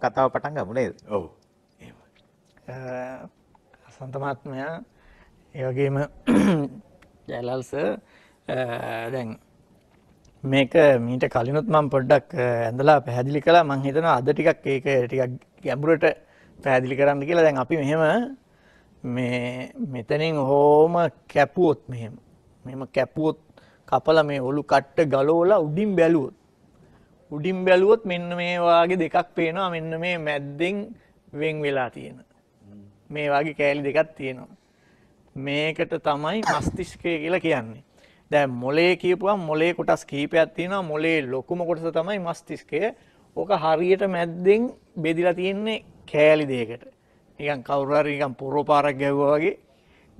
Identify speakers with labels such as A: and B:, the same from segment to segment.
A: කතාව පටන් ගමු නේද? ඔව්. එහෙම.
B: අසන්ත මහත්මයා ඒ වගේම ජයලාල් සර් දැන් මේක මීට කලිනුත් මම පොඩ්ඩක් ඇඳලා පැහැදිලි කළා මම හිතනවා අද ටිකක් ඒක ටිකක් ගැඹුරට පැහැදිලි කරන්න කියලා දැන් අපි මෙහෙම මේ මෙතනින් හෝම කැපුවොත් මෙහෙම මෙහෙම කැපුවොත් කපලා මේ ඔලු කට්ට ගලවලා උඩින් බැලුවොත් උඩින් බැලුවොත් මෙන්න මේ වාගේ දෙකක් පේනවා මෙන්න මේ මැද්දෙන් වෙන් වෙලා තියෙන. මේ වාගේ කෑලි දෙකක් තියෙනවා. මේකට තමයි මස්තිෂ්කය කියලා කියන්නේ. දැන් මොලේ කියපුවම මොලේ කොටස් කිහිපයක් තියෙනවා. මොලේ ලොකුම කොටස තමයි මස්තිෂ්කය. ඕක හරියට මැද්දෙන් බෙදිලා තියෙන්නේ කෑලි දෙයකට. නිකන් කවුරු හරි නිකන් පොරොපාරක් ගැව්වා වගේ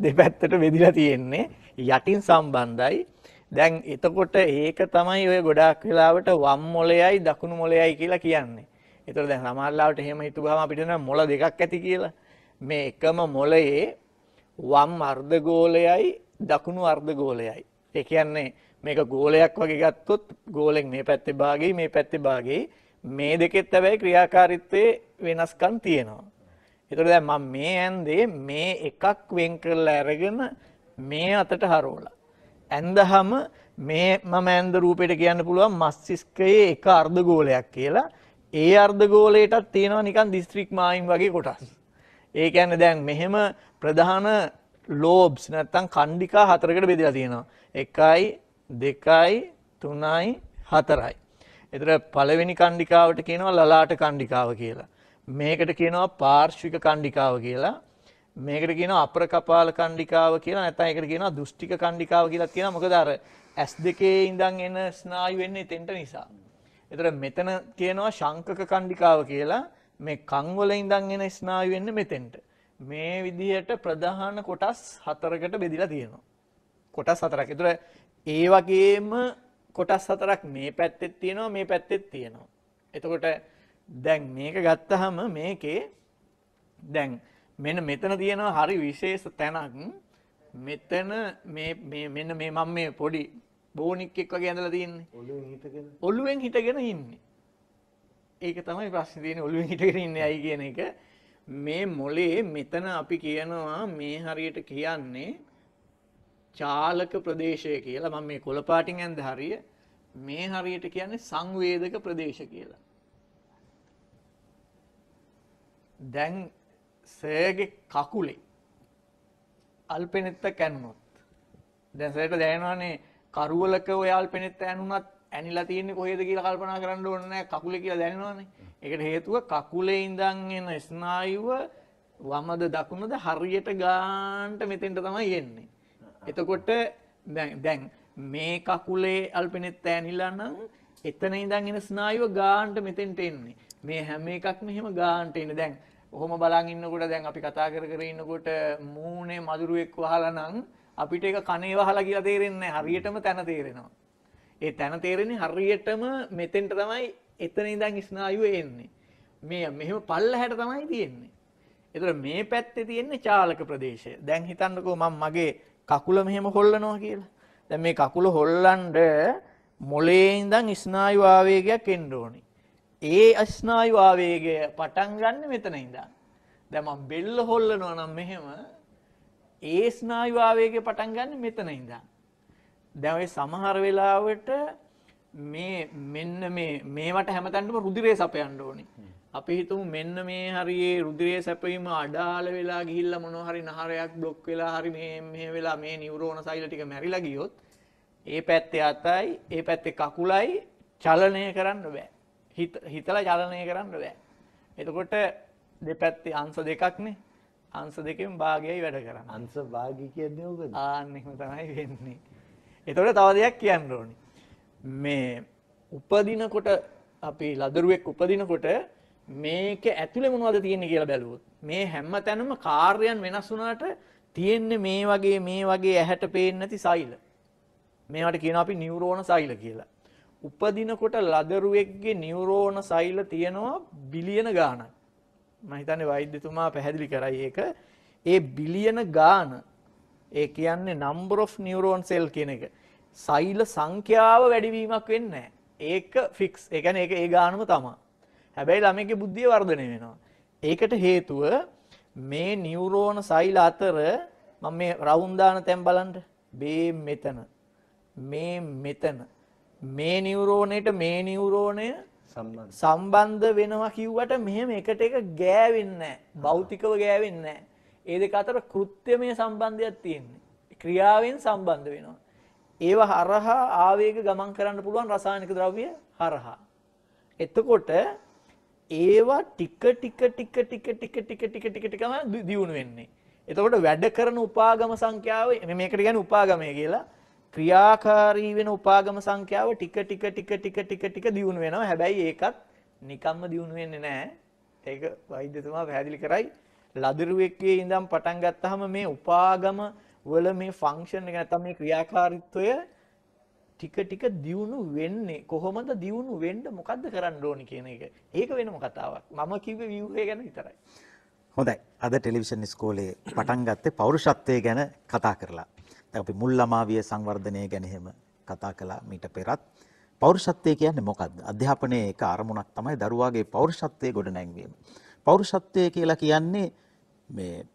B: දෙපැත්තට බෙදිලා තියෙන්නේ. යටින් සම්බන්ධයි දැන් එතකොට ඒක තමයි ඔය ගොඩාක් වෙලාවට වම් මොලයයි දකුණු මොලයයි කියලා කියන්නේ. ඒතර දැන් සමහරලාවට එහෙම හිතුවාම අපිට නම් මොල දෙකක් ඇති කියලා. මේ එකම මොලයේ වම් අර්ධගෝලයයි දකුණු අර්ධගෝලයයි. ඒ කියන්නේ මේක ගෝලයක් වගේ ගත්තොත් ගෝලෙන් මේ පැත්තේ භාගයයි මේ පැත්තේ භාගයයි මේ දෙකෙත් හැබැයි ක්‍රියාකාරීත්වයේ වෙනස්කම් තියෙනවා. ඒතර දැන් මම මේ ඇන්දේ මේ එකක් වෙන් කරලා අරගෙන මේ අතට හරවලා ඇඳහම මේ මම ඇන්ද රූපයට කියන්න පුළුවන් මස්තිස්කයේ එක අර්ධගෝලයක් කියලා ඒ අර්ධගෝලයටත් තියෙනවා නිකන් දිස්ත්‍රික් මායිම් වගේ කොටස්. ඒ කියන්නේ දැන් මෙහෙම ප්‍රධාන ලෝබ්ස් නැත්තම් කණ්ඩිකා හතරකට බෙදලා තියෙනවා. 1යි 2යි 3යි 4යි. එතන පළවෙනි කණ්ඩිකාවට කියනවා ලලාට කණ්ඩිකාව කියලා. මේකට කියනවා පාර්ශ්වික කණ්ඩිකාව කියලා. මේකට කියනවා අප්‍රකපාල කණ්ඩිකාව කියලා නැත්නම් ඒකට කියනවා දුෂ්ටික කණ්ඩිකාව කියලා කියනවා මොකද අර S2 ඉඳන් එන ස්නායු වෙන්නේ තෙන්ට නිසා. ඒතර මෙතන කියනවා ශංකක කණ්ඩිකාව කියලා මේ කන් වල ඉඳන් එන ස්නායු වෙන්නේ මෙතෙන්ට. මේ විදිහට ප්‍රධාන කොටස් හතරකට බෙදිලා තියෙනවා. කොටස් හතරක්. ඒතර ඒ වගේම කොටස් හතරක් මේ පැත්තෙත් තියෙනවා මේ පැත්තෙත් තියෙනවා. එතකොට දැන් මේක ගත්තහම මේකේ දැන් මෙන්න මෙතන තියෙනවා හරි විශේෂ තැනක් මෙතන මේ මෙන්න මේ මම මේ පොඩි බෝනික් එක් වගේ ඇඳලා තියෙන්නේ ඔළුවෙන් හිටගෙන ඉන්නේ ඒක තමයි ප්‍රශ්නේ තියෙන්නේ ඔළුවෙන් හිටගෙන ඉන්නේ අය කියන එක මේ මොලේ මෙතන අපි කියනවා මේ හරියට කියන්නේ චාලක ප්‍රදේශය කියලා මම මේ කොළපාටින් ඇඳ හරිය මේ හරියට කියන්නේ සංවේදක ප්‍රදේශ කියලා දැන් සෑගේ කකුලේ අල්පෙනෙත්ත කැන්නුනොත් දැන් සෑට දැනනවානේ කරවලක ඔය අල්පෙනෙත්ත ඇනුනත් ඇනිලා තියෙන්නේ කොහෙද කියලා කල්පනා කරන්න ඕනේ නැහැ කකුලේ කියලා දැනනවානේ. ඒකට හේතුව කකුලේ ඉඳන් එන ස්නායුව වමද දකුණද හරියට ගානට මෙතෙන්ට තමයි එන්නේ. එතකොට දැන් මේ කකුලේ අල්පෙනෙත්ත ඇනිලා නම් එතන ඉඳන් එන ස්නායුව ගානට මෙතෙන්ට එන්නේ. මේ හැම එකක්ම එහෙම ගානට එන්නේ. දැන් ඔහොම බලන් ඉන්නකොට දැන් අපි කතා කර කර ඉන්නකොට මූණේ මදුරුවෙක් වහලා නම් අපිට ඒක කනේ වහලා කියලා තේරෙන්නේ හරියටම තැන තේරෙනවා. ඒ තැන තේරෙන්නේ හරියටම මෙතෙන්ට තමයි එතන ඉඳන් ස්නායුව එන්නේ. මේ මෙහෙම පල්ලහැට තමයි තියෙන්නේ. ඒතර මේ පැත්තේ තියෙන්නේ චාලක ප්‍රදේශය. දැන් හිතන්නකෝ මම මගේ කකුල මෙහෙම හොල්ලනවා කියලා. දැන් මේ කකුල හොල්ලන්න මොලේ ඉඳන් ස්නායු ආවේගයක් එන්න ඕනේ. ඒ අස්නායු ආවේගය පටන් ගන්න මෙතන ඉඳන්. දැන් මම බෙල්ල හොල්ලනවා නම් මෙහෙම ඒ ස්නායු ආවේගය පටන් ගන්න මෙතන ඉඳන්. දැන් ඔය සමහර වෙලාවට මේ මෙන්න මේ මේවට හැමතැනම රුධිරය සපයන්න ඕනේ. අපි හිතමු මෙන්න මේ හරියේ රුධිරය සැපීම අඩාල වෙලා ගිහිල්ලා මොනවා හරි නහරයක් બ્લોක් වෙලා හරි මේ මේ වෙලා මේ නියුරෝන සෛල ටික මැරිලා ගියොත් ඒ පැත්තේ අතයි ඒ පැත්තේ කකුලයි චලනය කරන්න බෑ. හිතලා චලනය කරන්න බෑ. එතකොට දෙපැත්ති අංශ දෙකක්නේ අංශ දෙකෙන් භාගයයි වැඩ කරන්න. අංශ භාගය කියන්නේ මොකද? ආන්න එහෙම තමයි වෙන්නේ. එතකොට තව දෙයක් කියන්න ඕනේ. මේ උපදිනකොට අපි ලදරුවෙක් උපදිනකොට මේක ඇතුලේ මොනවද තියෙන්නේ කියලා බැලුවොත් මේ හැම තැනම කාර්යයන් වෙනස් වුණාට තියෙන්නේ මේ වගේ මේ වගේ ඇහැට පේන්නේ නැති සෛල. මේවට කියනවා අපි නියුරෝන සෛල කියලා. උපදිනකොට ලදරුවෙක්ගේ නියුරෝන සෛල තියෙනවා බිලියන ගාණක්. මම හිතන්නේ වෛද්‍යතුමා පැහැදිලි කරයි ඒක. ඒ බිලියන ගාණ ඒ කියන්නේ number of neuron cell කියන එක. සෛල සංඛ්‍යාව වැඩිවීමක් වෙන්නේ ඒක ෆික්ස්. ඒ කියන්නේ ඒක ඒ ගාණම තමයි. හැබැයි ළමයිගේ බුද්ධිය වර්ධනය වෙනවා. ඒකට හේතුව මේ නියුරෝන සෛල අතර මම මේ රවුම් දාන තැන් බලන්න. මේ මෙතන. මේ මෙතන. මේ නියුරෝනයට මේ නියුරෝනය සම්බන්ධ වෙනවා කිව්වට මෙහෙම එකට එක ගෑවෙන්නේ නැහැ. භෞතිකව ගෑවෙන්නේ නැහැ. ඒ දෙක අතර කෘත්‍යමය සම්බන්ධයක් තියෙන්නේ. ක්‍රියාවෙන් සම්බන්ධ වෙනවා. ඒව හරහා ආවේග ගමන් කරන්න පුළුවන් රසායනික ද්‍රව්‍ය හරහා. එතකොට ඒවා ටික ටික ටික ටික ටික ටික ටික ටික ටිකම දියුණු වෙන්නේ. එතකොට වැඩ කරන උපාගම සංඛ්‍යාව මේකට කියන්නේ උපාගමය කියලා. ක්‍රියාකාරී වෙන උපාගම සංඛ්‍යාව ටික ටික ටික ටික ටික ටික දියුණු වෙනවා. හැබැයි ඒකත් නිකම්ම දියුණු වෙන්නේ නැහැ. ඒක වෛද්‍යතුමා පැහැදිලි කරයි. ලදරුවෙක්ගේ ඉඳන් පටන් ගත්තාම මේ උපාගම වල මේ ෆන්ක්ෂන් එක නැත්නම් මේ ක්‍රියාකාරීත්වය ටික ටික දියුණු වෙන්නේ කොහොමද දියුණු වෙන්න මොකද්ද කරන්න ඕනි කියන එක. ඒක වෙනම කතාවක්. මම කිව්වේ ව්‍යුහය ගැන විතරයි.
A: හොඳයි. අද ටෙලිවිෂන් ඉස්කෝලේ පටන් ගත්තේ පෞරුෂත්වය ගැන කතා කරලා. අපි මුල් ළමාවිය සංවර්ධනය ගැන එහෙම කතා කළා මීට පෙරත්. පෞරුෂත්වය කියන්නේ මොකද්ද? අධ්‍යාපනයේ එක අරමුණක් තමයි දරුවාගේ පෞරුෂත්වයේ ගොඩනැංවීම. පෞරුෂත්වය කියලා කියන්නේ මේ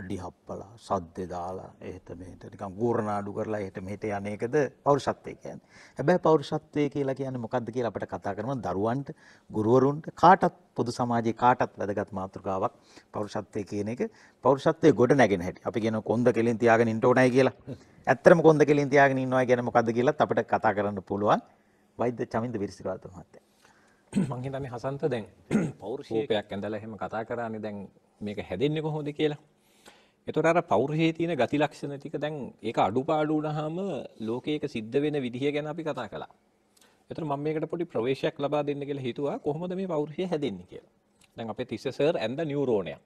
A: අඩිහප්පලා සද්දෙ දාලා එහෙත මෙහෙට නිකන් ගෝරනාඩු කරලා එහෙට මෙහෙට යන්නේකද පෞරුෂත්වය කියන්නේ. හැබැයි පෞරුෂත්වය කියලා කියන්නේ මොකද්ද කියලා අපිට කතා කරන දරුවන්ට, ගුරුවරුන්ට කාටත් පොදු සමාජයේ කාටත් වැදගත් මාතෘකාවක් පෞරුෂත්වය කියන එක. පෞරුෂත්වයේ ගොඩ නැගෙන හැටි. අපි කියන කොන්ද කෙලින් තියාගෙන ඉන්න ඕනයි කියලා. ඇත්තටම කොන්ද කෙලින් තියාගෙන ඉන්නවා කියන්නේ මොකද්ද කියලාත් අපිට කතා කරන්න පුළුවන්. වෛද්‍ය
C: චමින්ද විරිසිරවත මහත්තයා. මං හිතන්නේ හසන්ත දැන් පෞරුෂීකයක් ඇඳලා එහෙම කතා කරානේ දැන් මේක හැදෙන්නේ කොහොමද කියලා. එතකොට අර පෞරුෂයේ තියෙන ගති ලක්ෂණ ටික දැන් ඒක අඩුපාඩු වුණාම ලෝකයක සිද්ධ වෙන විදිහ ගැන අපි කතා කළා. එතකොට මම මේකට පොඩි ප්‍රවේශයක් ලබා දෙන්න කියලා හිතුවා කොහොමද මේ පෞරුෂය හැදෙන්නේ කියලා. දැන් අපේ තිස්ස සර් ඇඳ නියුරෝනයක්.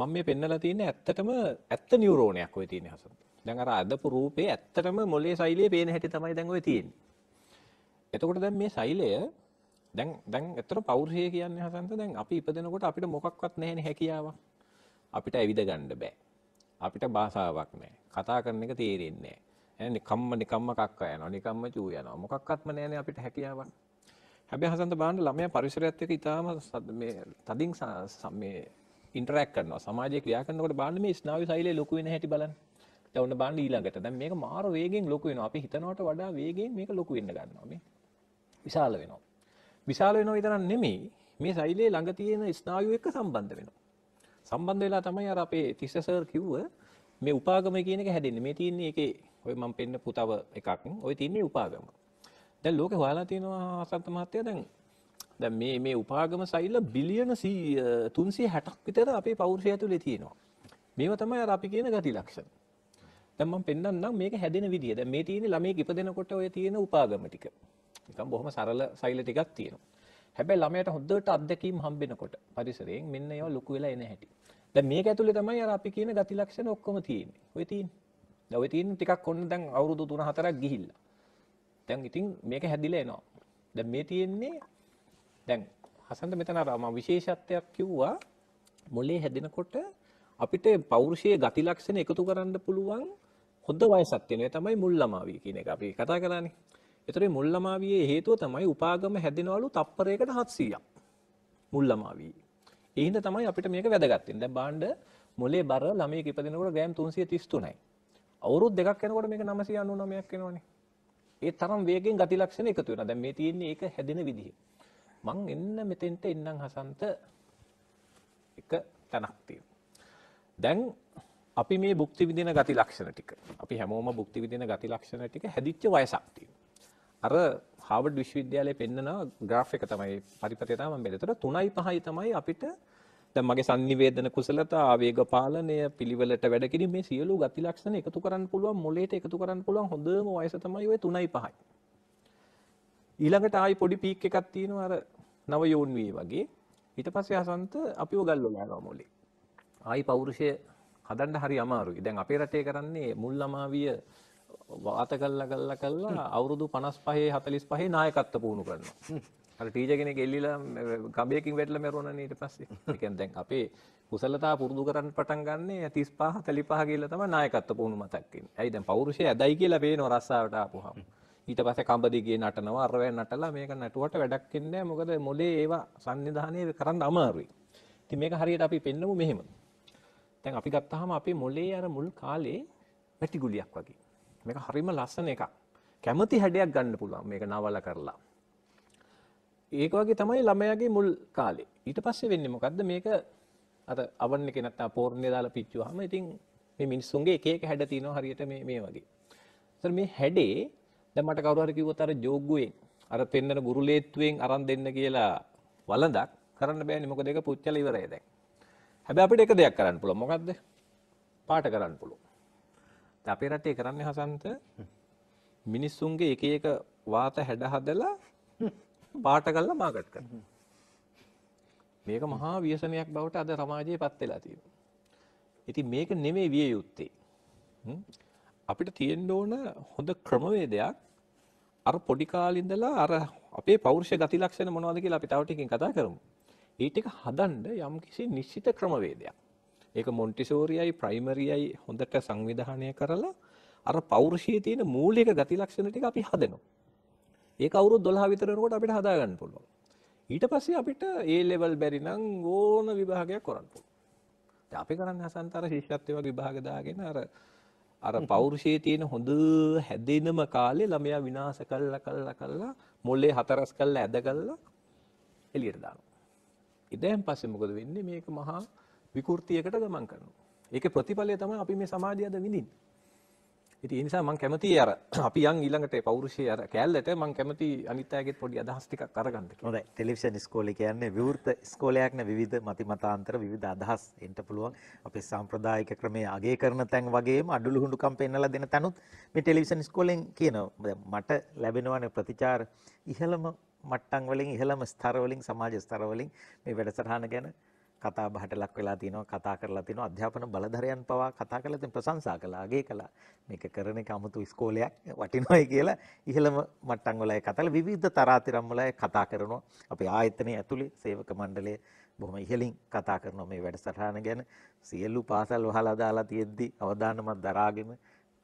C: මම මේ පෙන්නලා තියෙන්නේ ඇත්තටම ඇත්ත නියුරෝනයක් ඔය තියෙන හසන. දැන් අර අදපු රූපේ ඇත්තටම මොලේ සෛලයේ පේන හැටි තමයි දැන් ඔය තියෙන්නේ. එතකොට දැන් මේ සෛලය දැන් දැන් ඇත්තට පෞරුෂය කියන්නේ හසන්ත දැන් අපි ඉපදෙනකොට අපිට මොකක්වත් නැහැ නේ හැකියාවක්. අපිට ඇවිද ගන්න බෑ. අපිට භාෂාවක් නැහැ. කතා කරන එක තේරෙන්නේ නැහැ. නිකම්ම නිකම්ම කක්ක යනවා. නිකම්ම චූ යනවා. මොකක්වත්ම නැහැනේ අපිට හැකියාවක්. හැබැයි හසන්ත බලන්න ළමයා පරිසරයත් එක්ක ඉතාලම මේ තදින් මේ ඉන්ටරැක්ට් කරනවා. සමාජයේ ක්‍රියා කරනකොට බලන්න මේ ස්නායු ශෛලිය ලොකු වෙන හැටි බලන්න. දැන් ඔන්න බලන්න ඊළඟට. දැන් මේක මාර වේගෙන් ලොකු වෙනවා. අපි හිතනවට වඩා වේගෙන් මේක ලොකු වෙන්න ගන්නවා මේ. විශාල වෙනවා. විශාල වෙනවා විතරක් නෙමෙයි මේ ශෛලයේ ළඟ තියෙන ස්නායු එක්ක සම්බන්ධ වෙනවා. සම්බන්ධ වෙලා තමයි අර අපේ තිස්ස සර් කිව්ව මේ උපාගම කියන එක හැදෙන්නේ. මේ තියෙන්නේ ඒකේ ඔය මම පෙන්න පුතව එකක්. ඔය තියෙන්නේ උපාගම. දැන් ලෝකේ හොයලා තියෙනවා අසන්ත මහත්තයා දැන් දැන් මේ මේ උපාගම සෛල බිලියන 360ක් විතර අපේ පෞරුෂය ඇතුලේ තියෙනවා. මේවා තමයි අර අපි කියන ගති ලක්ෂණ. දැන් මම පෙන්නන්නම් මේක හැදෙන විදිය. දැන් මේ තියෙන්නේ ළමයේ ඉපදෙනකොට ඔය තියෙන උපාගම ටික. නිකන් බොහොම සරල සෛල ටිකක් තියෙනවා. හැබැයි ළමයට හොඳට අත්දැකීම් හම්බෙනකොට පරිසරයෙන් මෙන්න ඒවා ලොකු වෙලා එන හැටි. දැන් මේක ඇතුලේ තමයි අර අපි කියන ගති ලක්ෂණ ඔක්කොම තියෙන්නේ. ඔය තියෙන්නේ. දැන් ඔය තියෙන්නේ ටිකක් ඔන්න දැන් අවුරුදු 3 4ක් ගිහිල්ලා. දැන් ඉතින් මේක හැදිලා එනවා. දැන් මේ තියෙන්නේ දැන් හසන්ත මෙතන අර මම විශේෂත්වයක් කිව්වා මොලේ හැදෙනකොට අපිට පෞරුෂයේ ගති ලක්ෂණ එකතු කරන්න පුළුවන් හොඳ වයසක් තියෙනවා. ඒ තමයි මුල් ළමාවිය කියන එක අපි කතා කරන්නේ. එතකොට මුල්ලමාවියේ හේතුව තමයි උපාගම හැදෙනවලු තප්පරයකට 700ක්. මුල්ලමාවියේ. ඒ හින්දා තමයි අපිට මේක වැදගත් වෙන්නේ. දැන් බාණ්ඩ මොලේ බර ළමයෙක් ඉපදිනකොට ග්‍රෑම් 333යි. අවුරුදු දෙකක් යනකොට මේක 999ක් වෙනවනේ. ඒ තරම් වේගෙන් ගති ලක්ෂණ එකතු වෙනවා. දැන් මේ තියෙන්නේ ඒක හැදෙන විදිහ. මං එන්න මෙතෙන්ට එන්නම් හසන්ත එක තැනක් තියෙනවා. දැන් අපි මේ භුක්ති විඳින ගති ලක්ෂණ ටික අපි හැමෝම භුක්ති විඳින ගති ලක්ෂණ ටික හැදිච්ච වයසක් තියෙනවා. අර හාවඩ් විශ්වවිද්‍යාලය පෙන්න්නනවා ග්‍රාෆ් එක තමයි පරිපතයතම බෙදතට තුනයි පහයි තමයි අපිට මගේ සංනිවේදන කුසලතා ආවේග පාලනය පිළිවෙලට වැඩකිරීම මේ සියලු ගති ලක්ෂණ එකතු කරන්න පුළුවන් මොලේට එකතු කරන්න පුළුවන් හොඳම වයස තමයි ඔය තුනයි පහයි. ඊළඟට ආයි පොඩි පීක් එකක් තියෙනවා අර නව යෝන් වේ වගේ. ඊට පස්සේ අසන්ත අපිව ගල්වලා යනවා මොලේ. ආයි පෞරුෂය හදන්න හරි අමාරුයි. දැන් අපේ රටේ කරන්නේ මුල් ළමාවිය වාත කල්ලා කල්ලා කල්ලා අවුරුදු 55 45 නායකත්ව පුහුණු කරනවා. අර ටීචර් කෙනෙක් එල්ලිලා ගබේකින් වැටලා මැරුණානේ ඊට පස්සේ. ඒ කියන්නේ දැන් අපේ කුසලතා පුරුදු කරන්න පටන් ගන්නේ 35 45 කියලා තමයි නායකත්ව පුහුණු මතක් වෙන්නේ. ඇයි දැන් පෞරුෂය ඇදයි කියලා පේනවා රස්සාවට ආපුවාම. ඊට පස්සේ කඹදිගේ නටනවා අරවැ නටලා මේක නටුවට වැඩක් ඉන්නේ මොකද මොලේ ඒවා සංනිධානය කරන්න අමාරුයි. ඉතින් මේක හරියට අපි පෙන්නමු මෙහෙම. දැන් අපි ගත්තාම අපේ මොලේ අර මුල් කාලේ වැටිගුලියක් වගේ. මේක හරිම ලස්සන එකක්. කැමති හැඩයක් ගන්න පුළුවන් මේක නවල කරලා. ඒක වගේ තමයි ළමයාගේ මුල් කාලේ. ඊට පස්සේ වෙන්නේ මොකද්ද මේක අර අවන් එකේ නැත්තම් පෝර්නේ දාලා පිච්චුවාම ඉතින් මේ මිනිස්සුන්ගේ එක එක හැඩ තියෙනවා හරියට මේ මේ වගේ. ඒතර මේ හැඩේ දැන් මට කවුරු හරි කිව්වොත් අර ජෝග්ගුවෙන් අර පෙන්නන ගුරුලේත්වයෙන් අරන් දෙන්න කියලා වළඳක් කරන්න බෑනේ මොකද ඒක පුච්චලා ඉවරයි දැන්. හැබැයි අපිට එක දෙයක් කරන්න පුළුවන්. මොකද්ද? පාට කරන්න පුළුවන්. අපේ රටේ කරන්නේ හසන්ත මිනිස්සුන්ගේ එක එක වාත හැඩ හදලා පාට කරලා මාකට් කරනවා. මේක මහා ව්‍යසනයක් බවට අද සමාජයේ පත් වෙලා තියෙනවා. ඉතින් මේක නෙමෙයි විය යුත්තේ. අපිට තියෙන්න ඕන හොඳ ක්‍රමවේදයක් අර පොඩි කාලේ ඉඳලා අර අපේ පෞරුෂ ගති ලක්ෂණ මොනවද කියලා අපි තව ටිකකින් කතා කරමු. ඊට එක හදන්න යම්කිසි නිශ්චිත ක්‍රමවේදයක්. ඒක මොන්ටිසෝරියයි ප්‍රයිමරියයි හොඳට සංවිධානය කරලා අර පෞරුෂයේ තියෙන මූලික ගති ලක්ෂණ ටික අපි හදනවා. ඒක අවුරුදු 12 විතර වෙනකොට අපිට හදා ගන්න පුළුවන්. ඊට පස්සේ අපිට A level බැරි නම් ඕන විභාගයක් කරන්න පුළුවන්. දැන් අපි කරන්නේ හසන්තර ශිෂ්‍යත්වයේ වගේ විභාග දාගෙන අර අර පෞරුෂයේ තියෙන හොඳ හැදෙනම කාලේ ළමයා විනාශ කළා කළා කළා මොලේ හතරස් කළා ඇද කළා එළියට දානවා. ඉතින් පස්සේ මොකද වෙන්නේ මේක මහා විකෘතියකට ගමන් කරනවා. ඒකේ ප්‍රතිඵලය තමයි අපි මේ සමාජය අද විඳින්නේ. ඉතින් ඒ නිසා මම කැමති අර අපි යන් ඊළඟට පෞරුෂයේ අර කැලලට මම කැමති අනිත් අයගෙත් පොඩි අදහස් ටිකක් අරගන්න කියලා.
A: හොඳයි. ටෙලිවිෂන් ඉස්කෝලේ කියන්නේ විවෘත ඉස්කෝලයක් නේ විවිධ මතිමතාන්තර විවිධ අදහස් එන්න පුළුවන්. අපේ සාම්ප්‍රදායික ක්‍රමයේ අගය කරන තැන් වගේම අඩුළු හුඬුකම් පෙන්වලා දෙන තැනුත් මේ ටෙලිවිෂන් ඉස්කෝලෙන් කියනවා. මට ලැබෙනවානේ ප්‍රතිචාර ඉහළම මට්ටම් වලින් ඉහළම ස්තර වලින් සමාජ ස්තර වලින් මේ වැඩසටහන ගැන කතා බහට ලක් වෙලා තිනවා කතා කරලා තිනවා අධ්‍යාපන බලධරයන් පවා කතා කරලා තින් ප්‍රශංසා කළා අගේ කළා මේක කරන එක 아무තු ඉස්කෝලයක් වටිනවයි කියලා ඉහළම මට්ටම් වල කතාල විවිධ තරාතිරම් වල කතා කරනවා අපේ ආයතනයේ ඇතුලේ සේවක මණ්ඩලය බොහොම ඉහළින් කතා කරනවා මේ වැඩසටහන ගැන සියලු පාසල් වහලා දාලා තියෙද්දි අවධානමත් දරාගෙන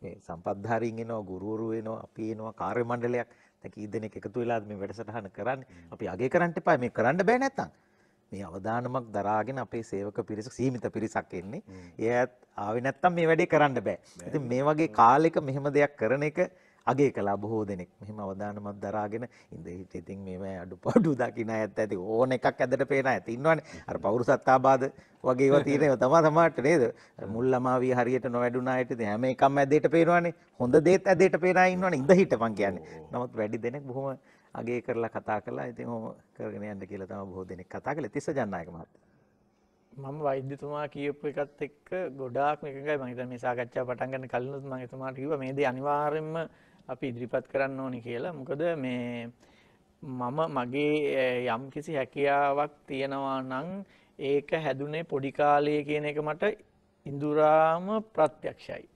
A: මේ සම්පත්ධාරීන් එනවා ගුරුවරු එනවා අපි එනවා කාර්ය මණ්ඩලයක් දැන් කී දෙනෙක් එකතු වෙලාද මේ වැඩසටහන කරන්නේ අපි අගේ කරන්න එපා මේ කරන්න බෑ නැත්තම් මේ අවධානමක් දරාගෙන අපේ සේවක පිරිස සීමිත පිරිසක් එන්නේ. ඒ ඇත් ආවේ නැත්තම් මේ වැඩේ කරන්න බෑ. ඉතින් මේ වගේ කාලෙක මෙහෙම දෙයක් කරන එක අගේ කළා බොහෝ දෙනෙක්. මෙහෙම අවධානමක් දරාගෙන ඉඳ හිට ඉතින් මේවා අඩුපාඩු දකින්න ඇත්ත ඇති. ඕන එකක් ඇදට පේන ඇති. ඉන්නවනේ. අර පෞරුසත්තාබාධ වගේ ඒවා තියෙන ඒවා තමයි තමාට නේද? මුල් ළමාවිය හරියට නොවැඩුණා ඇට ඉතින් හැම එකක්ම ඇදේට පේනවනේ. හොඳ දේත් ඇදේට පේනා ඉන්නවනේ. ඉඳ හිටපන් කියන්නේ. නමුත් වැඩි දෙනෙක් බොහොම අගේ කරලා කතා කළා. ඉතින් ඔහොම කරගෙන යන්න කියලා තමයි බොහෝ දෙනෙක් කතා කළේ. තිස්ස ජන්නායක
B: මහත්තයා. මම වෛද්‍යතුමා කියපු එකත් එක්ක ගොඩාක් එකඟයි. මම හිතන්නේ මේ සාකච්ඡාව පටන් ගන්න කලිනුත් මම එතුමාට කිව්වා මේ දේ අනිවාර්යයෙන්ම අපි ඉදිරිපත් කරන්න ඕනි කියලා. මොකද මේ මම මගේ යම් කිසි හැකියාවක් තියෙනවා නම් ඒක හැදුනේ පොඩි කාලයේ කියන එක මට ඉඳුරාම ප්‍රත්‍යක්ෂයි.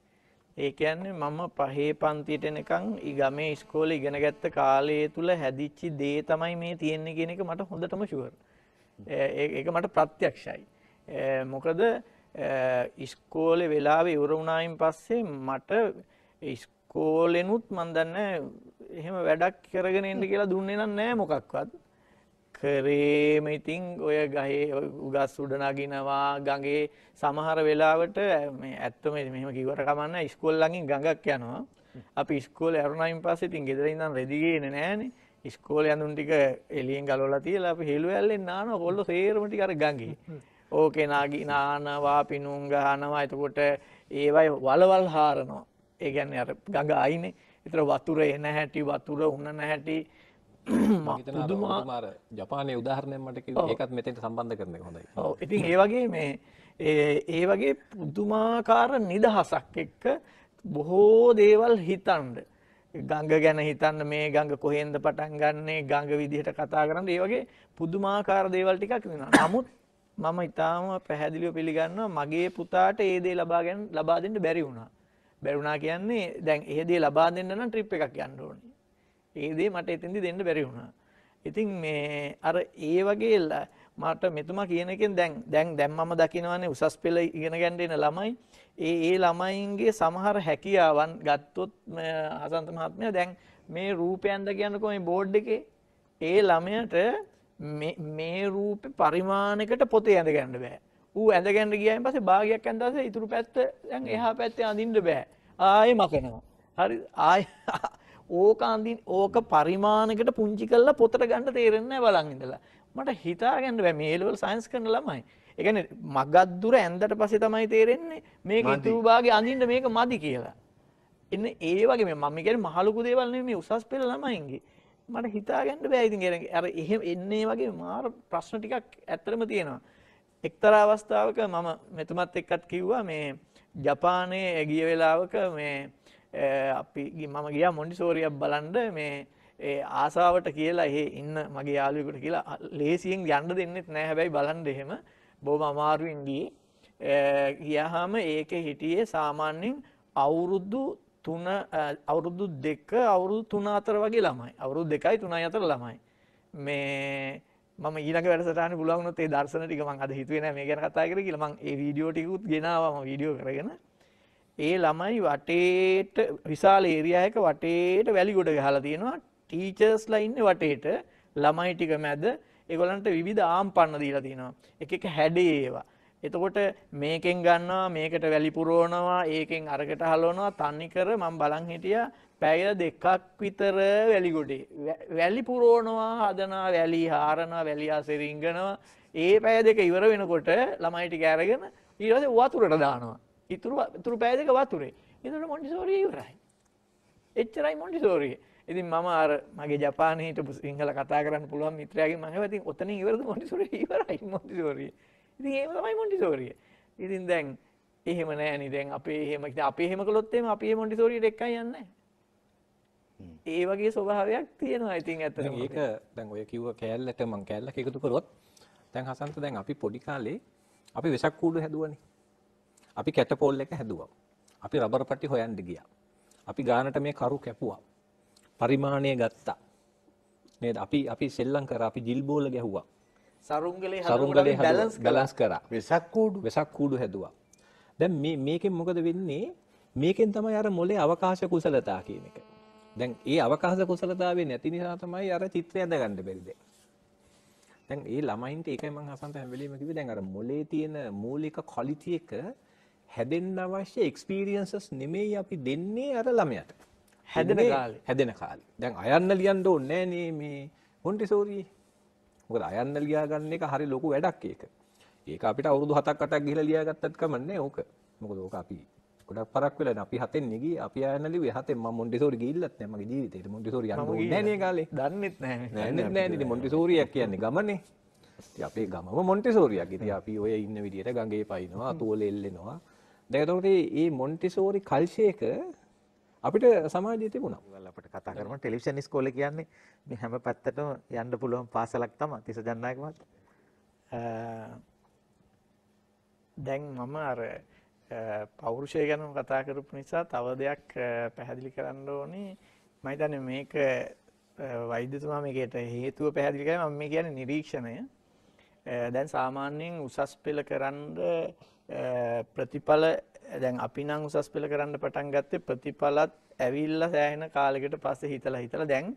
B: ඒ කියන්නේ මම පහේ පන්තියට එනකන් ගමේ ඉස්කෝලේ ඉගෙන ගත්ත කාලය තුල හැදිච්චි දේ තමයි මේ තියෙන්නේ කියන එක මට හොඳටම ෂුවර්. ඒක මට ප්‍රත්‍යක්ෂයි. මොකද ඉස්කෝලේ වෙලාවේ ඉවර වුණායින් පස්සේ මට ඉස්කෝලෙනුත් මන් දන්නේ එහෙම වැඩක් කරගෙන එන්න කියලා දුන්නේ නම් නෑ මොකක්වත්. කරේම ඉතින් ඔය ගහේ උගස් උඩ නගිනවා ගඟේ සමහර වෙලාවට මේ ඇත්තම මෙහෙම කිව්වට කමන්න ඉස්කෝල් ළඟින් ගඟක් යනවා. අපි ඉස්කෝලේ ඇරුණායින් පස්සේ ඉතින් ගෙදර ඉඳන් රෙදි ගේන්නේ නැහනේ. ඉස්කෝලේ ඇඳුම් ටික එළියෙන් ගලවලා තියලා අපි හෙළු ඇල්ලෙන් නානවා. කොල්ලෝ සේරම ටික අර ගඟේ. ඕකේ නාගි නානවා පිනුම් ගහනවා. එතකොට ඒවයි වලවල් හාරනවා. ඒ කියන්නේ අර ගඟ අයිනේ. ඒතර වතුර එන හැටි වතුර උන නැහැටි
C: මාර ජපානය උදාහරණය මට ඒකත් මෙතට සම්බන්ධ කරන හොඳයි ඉති ඒවගේ මේ ඒ වගේ පුදුමාකාර නිදහසක්
B: එක්ක බොහෝ දේවල් හිතන්ඩ ගංග ගැන හිතන්න මේ ගංග කොහෙන්ද පටන් ගන්නේ ගංග විදිහට කතා කරන්න ඒ වගේ පුදුමාකාර දේවල් ටිකක් වෙන නමුත් මම ඉතාම පැහැදිලිව පිළිගන්නවා මගේ පුතාට ඒදේ ලබාගැන් ලබා දෙන්නට බැරි වුණා බැරුණා කියන්නේ දැන් ඒදේ ලබා දෙන්න නම් ට්‍රිප් එකක් යන්න ඕනේ ඒ දේ මට එතෙන්දි දෙන්න බැරි වුණා. ඉතින් මේ අර ඒ වගේ මට මෙතුමා කියන එකෙන් දැන් දැන් දැන් මම දකිනවානේ උසස් පෙළ ඉගෙන ගන්න එන ළමයි ඒ ඒ ළමයින්ගේ සමහර හැකියාවන් ගත්තොත් හසන්ත මහත්මයා දැන් මේ රූපයන්ද කියනකො මේ බෝඩ් එකේ ඒ ළමයට මේ රූපේ පරිමාණයකට පොතේ ඇඳ ගන්න බෑ. ඌ ඇඳ ගන්න ගියායින් පස්සේ භාගයක් ඇඳලා ඉතුරු පැත්ත දැන් එහා පැත්තේ අඳින්න බෑ. ආයේ මකනවා. හරි ආයේ ඕක අඳින් ඕක පරිමාණයකට පුංචි කරලා පොතට ගන්න තේරෙන්නේ නැහැ බලන් ඉඳලා. මට හිතාගන්න බෑ මේ ලෙවල් සයන්ස් කරන ළමයි. ඒ කියන්නේ මගද්දුර ඇඳට පස්සේ තමයි තේරෙන්නේ මේක ඉතුරු භාගේ අඳින්න මේක මදි කියලා. එන්න ඒ වගේ මේ මම කියන්නේ මහලුකු දේවල් නෙමෙයි මේ උසස් පෙළ ළමයින්ගේ. මට හිතාගන්න බෑ ඉතින් අර එහෙම එන්නේ වගේ මාර ප්‍රශ්න ටිකක් ඇත්තටම තියෙනවා. එක්තරා අවස්ථාවක මම මෙතුමත් එක්කත් කිව්වා මේ ජපානයේ ගිය වෙලාවක මේ අපි මම ගියා මොන්ඩිසෝරියක් බලන්ඩ මේ ඒ ආසාවට කියලා එහෙ ඉන්න මගේ යාලුවෙකුට කියලා ලේසියෙන් යන්න දෙන්නෙත් නෑ හැබැයි බලන්ඩ එහෙම බොහොම අමාරුවෙන් ගියේ ගියාම ඒකේ හිටියේ සාමාන්‍යයෙන් අවුරුදු තුන අවුරුදු දෙක අවුරුදු තුන අතර වගේ ළමයි අවුරුදු දෙකයි තුනයි අතර ළමයි මේ මම ඊළඟ වැඩසටහන පුළුවන්ුත් ඒ දර්ශන ටික මං අද හිතුවේ නෑ මේ ගැන කතා කරේ කියලා මං ඒ වීඩියෝ ටිකුත් ගෙනාවා මම වීඩියෝ කරගෙන ඒ ළමයි වටේට විශාල ඒරියා එක වටේට වැලි ගොඩ ගහලා තියෙනවා ටීචර්ස්ලා ඉන්නේ වටේට ළමයි ටික මැද ඒගොල්ලන්ට විවිධ ආම්පන්න දීලා තියෙනවා එක එක හැඩේ ඒවා එතකොට මේකෙන් ගන්නවා මේකට වැලි පුරවනවා ඒකෙන් අරකට හලවනවා තනිකර මම බලන් හිටියා පැය දෙකක් විතර වැලි ගොඩේ වැලි පුරවනවා හදනවා වැලි හාරනවා වැලි ආසෙ රිංගනවා ඒ පැය දෙක ඉවර වෙනකොට ළමයි ටික අරගෙන ඊට පස්සේ වතුරට දානවා ඉතුරු ඉතුරු පෑ දෙක වතුරේ. ඒතකොට මොන්ටිසෝරිය ඉවරයි. එච්චරයි මොන්ටිසෝරිය. ඉතින් මම අර මගේ ජපානයේ හිටපු සිංහල කතා කරන්න පුළුවන් මිත්‍රයාගෙන් මම හෙවත් ඉතින් ඔතනින් ඉවරද මොන්ටිසෝරිය ඉවරයි මොන්ටිසෝරිය. ඉතින් ඒක තමයි මොන්ටිසෝරිය. ඉතින් දැන් එහෙම නෑනේ දැන් අපේ එහෙම ඉතින් අපි එහෙම කළොත් එහෙම අපි මේ මොන්ටිසෝරියට එක්කයි යන්නේ නැහැ. ඒ වගේ ස්වභාවයක් තියෙනවා
C: ඉතින් ඇත්තටම. ඒක දැන් ඔය කිව්ව කෑල්ලට මං කෑල්ලක එකතු කරොත් දැන් හසන්ත දැන් අපි පොඩි කාලේ අපි වෙසක් කූඩු හැදුවනේ. අපි කැටපෝල් එක හැදුවා. අපි රබර් පටි හොයන්න ගියා. අපි ගානට මේ කරු කැපුවා. පරිමාණය ගත්තා. නේද? අපි අපි සෙල්ලම් කරා, අපි ජිල් බෝල ගැහුවා.
B: සරුංගලේ හදලා බැලන්ස් බැලන්ස්
C: කරා. වෙසක් කූඩු වෙසක් කූඩු හැදුවා. දැන් මේ මේකෙන් මොකද වෙන්නේ? මේකෙන් තමයි අර මොලේ අවකාශ කුසලතා කියන එක. දැන් ඒ අවකාශ කුසලතාවේ නැති නිසා තමයි අර චිත්‍රය අඳගන්න බැරිද. දැන් ඒ ළමයින්ට ඒකයි මම හසන්ත හැම වෙලෙම කිව්වේ දැන් අර මොලේ තියෙන මූලික ක්වලිටි එක හැදෙන්න අවශ්‍ය එක්ස්පීරියන්සස් නෙමෙයි අපි දෙන්නේ අර ළමයට. හැදෙන කාලේ. හැදෙන කාලේ. දැන් අයන්න ලියන්න ඕනේ නෑනේ මේ මොන්ටිසෝරි. මොකද අයන්න ලියා ගන්න එක හරි ලොකු වැඩක් ඒක. ඒක අපිට අවුරුදු 7ක් 8ක් ගිහලා ලියාගත්තත් කමන්නේ ඕක. මොකද ඕක අපි ගොඩක් පරක් වෙලා අපි හතෙන් නෙගී අපි අයන්න ලිව්වේ හතෙන් මම මොන්ටිසෝරි ගිහිල්ලත් නෑ මගේ ජීවිතේට මොන්ටිසෝරි යන්න ඕනේ නෑනේ කාලේ. දන්නෙත් නෑනේ. දන්නෙත් නෑනේ මොන්ටිසෝරියක් කියන්නේ ගමනේ. අපේ ගමම මොන්ටිසෝරියක්. ඉතින් අපි ඔය ඉන්න විදියට ගඟේ පයින්නවා, අතුවල එල්ලෙනවා. දැකතකොට මේ මොන්ටිසෝරි කල්චයක අපිට සමාජයේ තිබුණා. ඒවල අපිට කතා කරමු ටෙලිවිෂන් ඉස්කෝලේ කියන්නේ
A: මේ හැම පැත්තටම යන්න පුළුවන් පාසලක් තමයි තිස ජන්නායක මහත්තයා.
B: දැන් මම අර පෞරුෂය ගැන කතා කරපු නිසා තව දෙයක් පැහැදිලි කරන්න ඕනේ. මම හිතන්නේ මේක වෛද්‍යතුමා මේකට හේතුව පැහැදිලි කරලා මම කියන්නේ නිරීක්ෂණය. දැන් සාමාන්‍යයෙන් උසස් පෙළ කරන්න ප්‍රතිඵල දැන් අපි නම් උසස් පෙළ කරන්න පටන් ගත්තේ ප්‍රතිඵලත් ඇවිල්ලා සෑහෙන කාලෙකට පස්සේ හිතලා හිතලා දැන්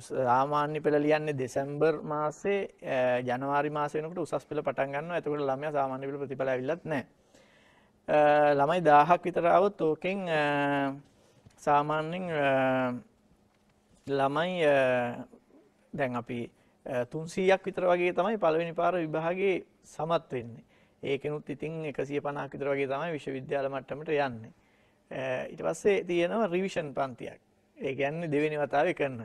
B: සාමාන්‍ය පෙළ ලියන්නේ දෙසැම්බර් මාසේ ජනවාරි මාසේ වෙනකොට උසස් පෙළ පටන් ගන්නවා. එතකොට ළමයා සාමාන්‍ය පෙළ ප්‍රතිඵල ඇවිල්ලත් නැහැ. ළමයි 1000ක් විතර આવොත් ඕකෙන් සාමාන්‍යයෙන් ළමයි දැන් අපි 300ක් විතර වගේ තමයි පළවෙනි පාර විභාගේ සමත් වෙන්නේ. ඒකෙනුත් ඉතින් 150ක් විතර වගේ තමයි විශ්වවිද්‍යාල මට්ටමට යන්නේ. ඊට පස්සේ තියෙනවා රිවිෂන් පන්තියක්. ඒ කියන්නේ දෙවෙනි වතාවේ කරන.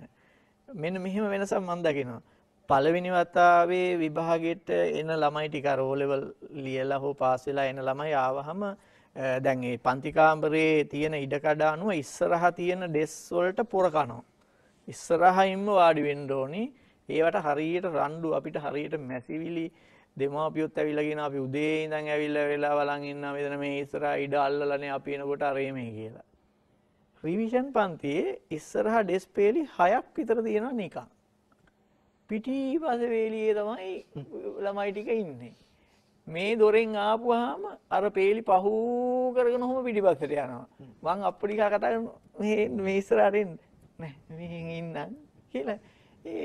B: මෙන්න මෙහෙම වෙනසක් මම දකිනවා. පළවෙනි වතාවේ විභාගෙට එන ළමයි ටික රෝ ලෙවල් ලියලා හෝ පාස් වෙලා එන ළමයි ආවහම දැන් ඒ පන්ති කාමරේ තියෙන ඉඩකඩ අනුව ඉස්සරහා තියෙන ඩෙස් වලට පොර කනවා. ඉස්සරහින්ම වාඩි වෙන්න ඕනි. ඒවට හරියට රණ්ඩු අපිට හරියට මැසිවිලි දෙමාපියොත් ඇවිල්ලා කියනවා අපි උදේ ඉඳන් ඇවිල්ලා වෙලා බලන් ඉන්නවා මෙතන මේ ඉස්සරහා ඉඩ අල්ලලානේ අපි එනකොට අරේ මේ කියලා. රිවිෂන් පන්තියේ ඉස්සරහා ඩෙස්පේලි 6ක් විතර තියෙනවා නිකන්. පිටිපස්ස වේලියේ තමයි ළමයි ටික ඉන්නේ. මේ දොරෙන් ආපුවාම අර peeli පහු කරගෙන ඔහොම පිටිපස්සට යනවා. මං අප්පුඩිකා කතා මේ මේ ඉස්සරහට එන්න. නෑ මෙහෙන් ඉන්නම් කියලා.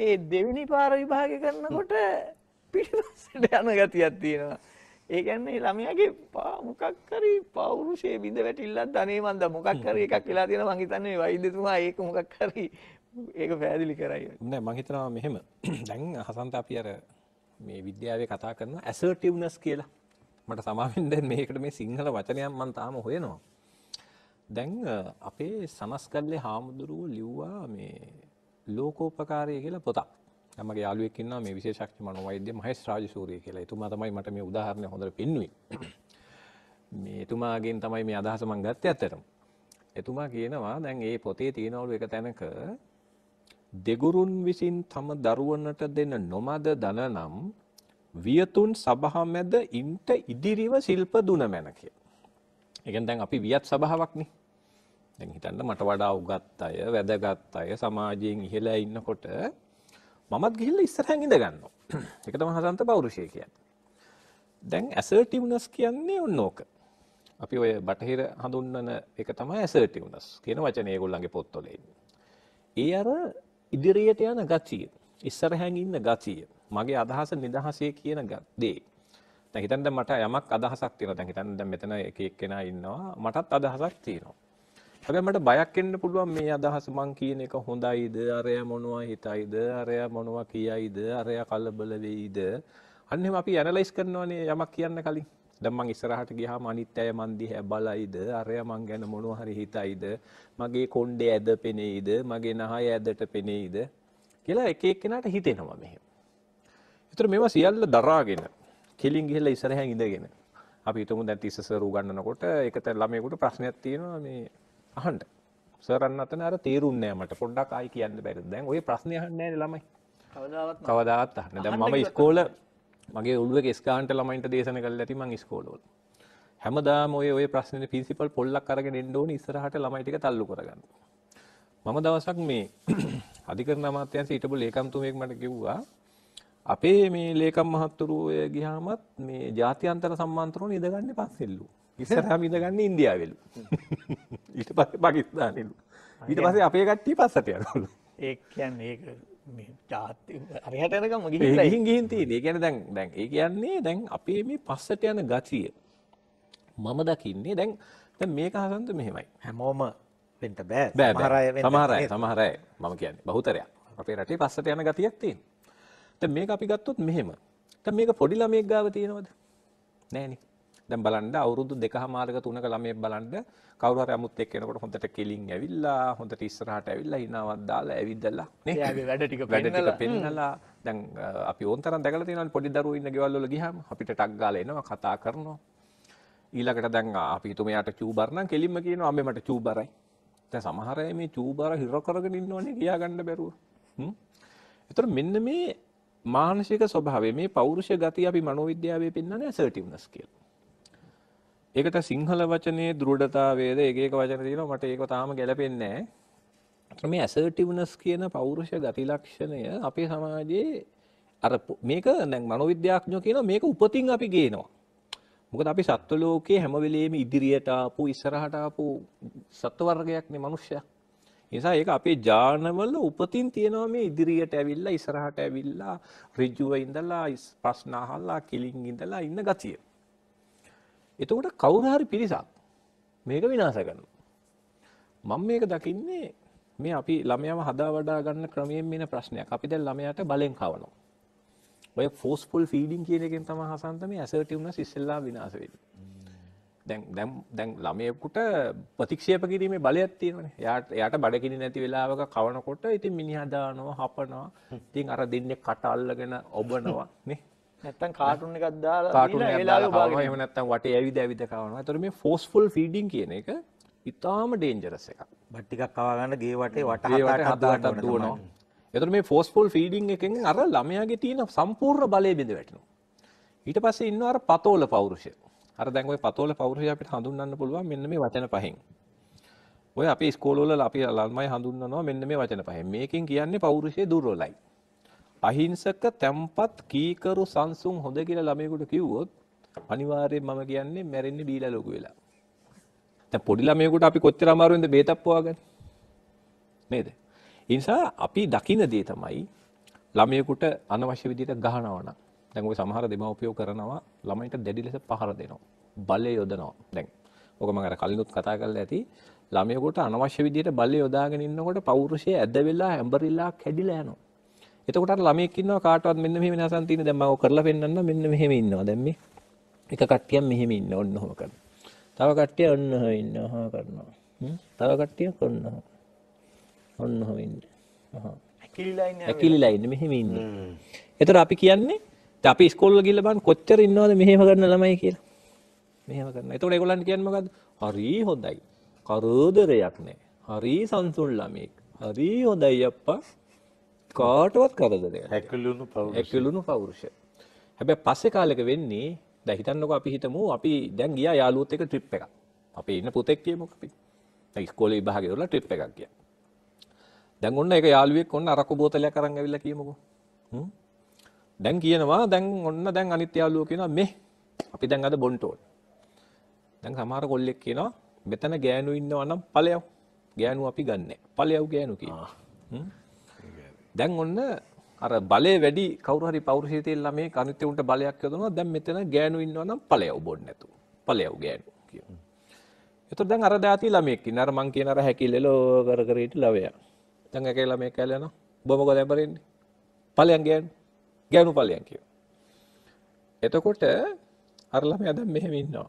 B: ඒ දෙවෙනි පාර විභාගය කරනකොට පිටිපස්සට යන ගතියක් තියෙනවා. ඒ කියන්නේ ළමයාගේ මොකක් හරි පෞරුෂයේ බිඳ වැටිල්ලක් ධනේ මන්ද මොකක් හරි එකක් වෙලා තියෙනවා මං හිතන්නේ මේ වෛද්‍යතුමා ඒක මොකක් හරි ඒක පැහැදිලි
C: කරයි. නෑ මං හිතනවා මෙහෙම. දැන් හසන්ත අපි අර මේ විද්‍යාවේ කතා කරන assertiveness කියලා. මට සමාවෙන් දැන් මේකට මේ සිංහල වචනයක් මම තාම හොයනවා. දැන් අපේ සනස්කල්ලේ හාමුදුරුවෝ ලිව්වා මේ ලෝකෝපකාරය කියලා පොතක්. මගේ යාළුවෙක් ඉන්නවා මේ විශේෂඥ මනෝවෛද්‍ය මහේස් රාජසූරිය කියලා. එතුමා තමයි මට මේ උදාහරණය හොඳට පෙන්වුවේ. මේ එතුමාගෙන් තමයි මේ අදහස මම ගත්තේ ඇත්තටම. එතුමා කියනවා දැන් මේ පොතේ තියෙනවලු එක තැනක දෙගුරුන් විසින් තම දරුවනට දෙන නොමද දන නම් වියතුන් සභා මැද ඉන්ට ඉදිරිව ශිල්ප දුන මැන කිය. එකෙන් දැන් අපි වියත් සභාවක්නේ. දැන් හිතන්න මට වඩා උගත් අය, වැදගත් අය, සමාජයෙන් ඉහළ ඉන්නකොට මමත් ගිහිල්ලා ඉස්සරහින් ඉඳ ගන්නවා. ඒක තමයි හසන්ත පෞරුෂය කියන්නේ. දැන් assertiveness කියන්නේ ඔන්න ඕක. අපි ඔය බටහිර හඳුන්වන එක තමයි assertiveness කියන වචනේ ඒගොල්ලන්ගේ පොත්වල ඒ අර ඉදිරියට යන ගතිය, ඉස්සරහින් ඉන්න ගතිය, මගේ අදහස නිදහසේ කියන දේ. දැන් හිතන්න මට යමක් අදහසක් තියෙනවා. දැන් හිතන්න දැන් මෙතන එක එක්කෙනා ඉන්නවා. මටත් අදහසක් තියෙනවා. හැබැයි මට බයක් එන්න පුළුවන් මේ අදහස මං කියන එක හොඳයිද අරයා මොනවා හිතයිද අරයා මොනවා කියයිද අරයා කලබල වෙයිද අන්න එහෙම අපි ඇනලයිස් කරනවානේ යමක් කියන්න කලින් දැන් මං ඉස්සරහට ගියාම අනිත් අය මන් දිහා බලයිද අරයා මං ගැන මොනවා හරි හිතයිද මගේ කොණ්ඩේ ඇද පෙනෙයිද මගේ නහය ඇදට පෙනෙයිද කියලා එක එක්කෙනාට හිතෙනවා මෙහෙම. ඒතර මේවා සියල්ල දරාගෙන කෙලින් ගිහලා ඉස්සරහින් ඉඳගෙන අපි හිතමු දැන් තිස්ස සර් උගන්වනකොට ඒකත ළමයෙකුට ප්‍රශ්නයක් තියෙනවා මේ අහන්ට සරන්න අතන අර තේරුන්නේ මට පොඩ්ඩක් ආයි කියන්න බැරි දැන් ඔය ප්‍රශ්නේ අහන්නේ නැහැ ළමයි කවදාවත් කවදාවත් අහන්නේ දැන් මම ඉස්කෝල මගේ උළුවක ස්කාන්ට ළමයින්ට දේශන කළා ඇති මං ඉස්කෝලවල හැමදාම ඔය ඔය ප්‍රශ්නේ ප්‍රින්සිපල් පොල්ලක් අරගෙන එන්න ඕනේ ඉස්සරහට ළමයි ටික තල්ලු කරගන්න මම දවසක් මේ අධිකරණ අමාත්‍යාංශ හිටපු ලේකම්තුමෙක් මට කිව්වා අපේ මේ ලේකම් මහත්තුරුවය ගිහාමත් මේ ජාත්‍යන්තර සම්මාන්තරෝ නිදගන්න පස්සෙල්ලු ඉස්සරහා මිදගන්නේ ඉන්දියාවෙලු. ඊට පස්සේ පාකිස්තානෙලු. ඊට පස්සේ අපේ කට්ටිය පස්සට යනවලු.
B: ඒ කියන්නේ ඒක මේ
C: ජාති හරියට යනකම් ගිහිල්ලා ගිහින් ගිහින් තියෙන. ඒ කියන්නේ දැන් දැන් ඒ කියන්නේ දැන් අපේ මේ පස්සට යන ගතිය මම දකින්නේ දැන් දැන් මේක හසන්ත මෙහෙමයි. හැමෝම වෙන්න බෑ. සමහර අය වෙන්න. සමහර අය සමහර අය මම කියන්නේ බහුතරයක්. අපේ රටේ පස්සට යන ගතියක් තියෙනවා. දැන් මේක අපි ගත්තොත් මෙහෙම. දැන් මේක පොඩි ළමයෙක් ගාව තියෙනවද? නෑනේ. දැන් බලන්න අවුරුදු දෙකහමාරක තුනක ළමයේ බලන්න කවුරු හරි අමුත් එක්ක එනකොට හොඳට කෙලින් ඇවිල්ලා හොඳට ඉස්සරහට ඇවිල්ලා hinaවක් දාලා ඇවිදලා නේ වැඩ ටික පෙන්නලා දැන් අපි ඕන්තරම් දැකලා තියෙනවානේ පොඩි දරුවෝ ඉන්න ගෙවල් වල ගියාම අපිට ටක් ගාලා එනවා කතා කරනවා ඊළඟට දැන් අපි හිතමු එයාට චූබර් නම් කෙලින්ම කියනවා මේ මට චූබරයි දැන් සමහර අය මේ චූබර හිර කරගෙන ඉන්නවනේ කියා ගන්න බැරුව හ්ම් එතකොට මෙන්න මේ මානසික ස්වභාවය මේ පෞරුෂ ගති අපි මනෝවිද්‍යාවේ පෙන්වන්නේ ඇසර්ටිව්නස් කියලා ඒකට සිංහල වචනේ දෘඩතාවේද ඒක ඒක වචන තියෙනවා මට ඒක තාම ගැලපෙන්නේ නැහැ. මේ ඇසර්ටිව්නස් කියන පෞරුෂ ගති ලක්ෂණය අපේ සමාජයේ අර මේක දැන් මනෝවිද්‍යාඥයෝ කියනවා මේක උපතින් අපි ගේනවා. මොකද අපි සත්ව ලෝකයේ හැම වෙලෙම ඉදිරියට ආපු ඉස්සරහට ආපු සත්ව වර්ගයක්නේ මනුෂ්‍යයා. නිසා ඒක අපේ ජානවල උපතින් තියෙනවා මේ ඉදිරියට ඇවිල්ලා ඉස්සරහට ඇවිල්ලා ඍජුව ඉඳලා ප්‍රශ්න අහලා කිලින් ඉඳලා ඉන්න ගතිය. එතකොට කවුරුහරි පිරිසක් මේක විනාශ කරනවා. මම මේක දකින්නේ මේ අපි ළමයාව හදා වඩා ගන්න ක්‍රමයෙන් මෙන ප්‍රශ්නයක්. අපි දැන් ළමයාට බලෙන් කවනවා. ඔය ෆෝස්ෆුල් ෆීඩින් කියන එකෙන් තමයි හසන්ත මේ ඇසර්ටිව්නස් ඉස්සෙල්ලා විනාශ වෙන්නේ. දැන් දැන් දැන් ළමයෙකුට ප්‍රතික්ෂේප කිරීමේ බලයක් තියෙනවානේ. එයාට එයාට බඩගිනි නැති වෙලාවක කවනකොට ඉතින් මිනිහා දානවා, හපනවා. ඉතින් අර දෙන්නේ කට අල්ලගෙන ඔබනවා නේ. නැත්තම් කාටුන් එකක්
B: දාලා කාටුන් එකක් දාලා කවනවා එහෙම
C: නැත්තම් වටේ ඇවිද ඇවිද කවනවා. ඒතර මේ ෆෝස්ෆුල් ෆීඩින් කියන එක ඉතාම ඩේන්ජරස් එකක්. බත් ටිකක් කවා ගන්න ගේ වටේ වට හතක් හතක් දුවනවා. ඒතර මේ ෆෝස්ෆුල් ෆීඩින් එකෙන් අර ළමයාගේ තියෙන සම්පූර්ණ බලය බිඳ වැටෙනවා. ඊට පස්සේ ඉන්නවා අර පතෝල පෞරුෂය. අර දැන් ওই පතෝල පෞරුෂය අපිට හඳුන්වන්න පුළුවන් මෙන්න මේ වචන පහෙන්. ඔය අපේ ස්කෝලවල අපි ළමයි හඳුන්වනවා මෙන්න මේ වචන පහෙන්. මේකෙන් කියන්නේ පෞරුෂය දුර්වලයි. අහිංසක තැම්පත් කීකරු සංසුන් හොඳ කියලා ළමයෙකුට කිව්වොත් අනිවාර්යෙන් මම කියන්නේ මැරෙන්නේ බීලා ලොකු වෙලා. දැන් පොඩි ළමයෙකුට අපි කොච්චර අමාරුවෙන්ද බේතක් පොවාගන්නේ? නේද? ඒ නිසා අපි දකින දේ තමයි ළමයෙකුට අනවශ්‍ය විදිහට ගහනවා නම්. දැන් ওই සමහර දෙමව්පියෝ කරනවා ළමයින්ට දැඩි ලෙස පහර දෙනවා. බලය යොදනවා. දැන් ඔක මම අර කලිනුත් කතා කරලා ඇති ළමයෙකුට අනවශ්‍ය විදිහට බලය යොදාගෙන ඉන්නකොට පෞරුෂය ඇද වෙලා හැඹරිලා කැඩිලා යනවා. එතකොට අර ළමයෙක් ඉන්නවා කාටවත් මෙන්න මෙහෙම නැසන් තියෙන දැන් මම ඔය කරලා පෙන්නන්න මෙන්න මෙහෙම ඉන්නවා දැන් මේ එක කට්ටියක් මෙහෙම ඉන්න ඔන්න ඔහම කරනවා තව කට්ටිය ඔන්න ඔහම ඉන්න ඔහම කරනවා තව කට්ටියක් ඔන්න ඔහම ඔන්න ඔහම ඉන්න ඇකිලිලා ඉන්න මෙහෙම ඉන්න එතකොට අපි කියන්නේ අපි ඉස්කෝල් ගිහලා බලන්න කොච්චර ඉන්නවද මෙහෙම කරන ළමයි කියලා මෙහෙම කරනවා එතකොට ඒගොල්ලන්ට කියන්නේ මොකද්ද හරි හොඳයි කරදරයක් නැහැ හරි සංසුන් ළමෙක් හරි හොඳයි අප්පා කාටවත් කරදරය හැකලුණු හැකලුණු පෞරුෂ හැබැ පස්සෙ කාලෙක වෙන්නේ දැ හිතන්නක අපි හිතමු අපි දැන් ගිය යාලුවත් එක ට්‍රිප් එක අපි ඉන්න පුතෙක් කියමු අපි ස්කොල භාගවල ට්‍රිප් එකක් කිය දැන් ඔන්න එක යාලුවෙක් ඔන්න අරක්ක බෝතලයක් කරන්න වෙල්ල කියමුකු දැන් කියනවා දැන් ඔන්න දැන් අනිත් යාලුව කියෙන මේ අපි දැන් අද බොන්ටෝල් දැන් සමහර කොල්ලෙක් කියනවා මෙතන ගෑනු ඉන්නවනම් පලයව් ගෑනු අපි ගන්න පලයව් ගෑනු කියවා දැන් ඔන්න අර බලය වැඩි කවුරුහරි පෞරුෂිතයෙන් ළමේ කනිත උන්ට බලයක් යොදනවා දැන් මෙතන ගෑනු ඉන්නවා නම් පළයව බොන්න නැතු පළයව ගෑනු කියන. එතකොට දැන් අර දාති ළමෙක් ඉන්න අර මං කියන අර හැකිලෙලෝ කර කර හිටි ළමයා. දැන් එකේ ළමෙක් කැලේ යනවා. ඔබ මොකද ඇඹරෙන්නේ? පළයන් ගෑනු. ගෑනු පළයන් කියන. එතකොට අර ළමයා දැන් මෙහෙම ඉන්නවා.